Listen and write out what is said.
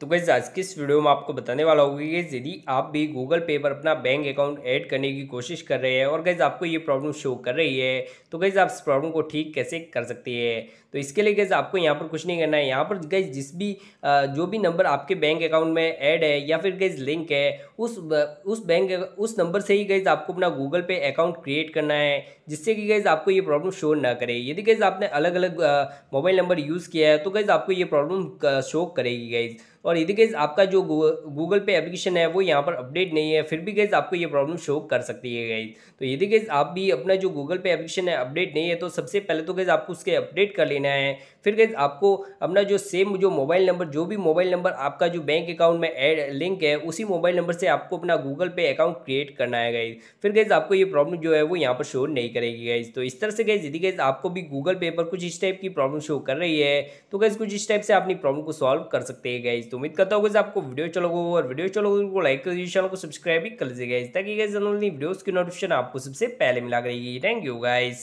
तो गैस आज की इस वीडियो में आपको बताने वाला होगा कि यदि आप भी गूगल पे पर अपना बैंक अकाउंट ऐड करने की कोशिश कर रहे हैं और गैस आपको ये प्रॉब्लम शो कर रही है तो गैस आप इस प्रॉब्लम को ठीक कैसे कर सकते हैं तो इसके लिए गैस आपको यहाँ पर कुछ नहीं करना है यहाँ पर गैस जिस भी जो भी नंबर आपके बैंक अकाउंट में ऐड है या फिर गैस लिंक है उस उस बैंक उस नंबर से ही गैस आपको अपना गूगल पे अकाउंट क्रिएट करना है जिससे कि गैस आपको ये प्रॉब्लम शो ना करे यदि गैस आपने अलग अलग मोबाइल नंबर यूज़ किया है तो गैस आपको ये प्रॉब्लम शो करेगी गैज़ और यदि गैस आपका जो गूगल पे एप्लीकेशन है वो यहाँ पर अपडेट नहीं है फिर भी गैस आपको ये प्रॉब्लम शो कर सकती है गैस तो यदि गैस आप भी अपना जो गूगल पे एप्लीकेशन है अपडेट नहीं है तो सबसे पहले तो गैस आपको उसके अपडेट कर लेना है फिर गैस आपको अपना जो सेम जो मोबाइल नंबर जो भी मोबाइल नंबर आपका जो बैंक अकाउंट में एड लिंक है उसी मोबाइल नंबर से आपको अपना गूगल पे अकाउंट क्रिएट करना है गाइज फिर गैस आपको ये प्रॉब्लम जो है वो यहाँ पर शो नहीं करेगी गाइज तो इस तरह से गैस यदि गैस आपको भी गूगल पे पर कुछ इस टाइप की प्रॉब्लम शो कर रही है तो गैस कुछ इस टाइप से अपनी प्रॉब्लम को सॉल्व कर सकते हैं गाइज तो उम्मीद करता हूँ आपको वीडियो चलोगे अच्छा और वीडियो चलोगे अच्छा को तो लाइक कर दीजिए चैनल को सब्सक्राइब भी कर लीजिएगा ताकि गाइज वीडियोज़ की नोटिफिकेशन आपको सबसे पहले मिला करेगी थैंक यू गाइज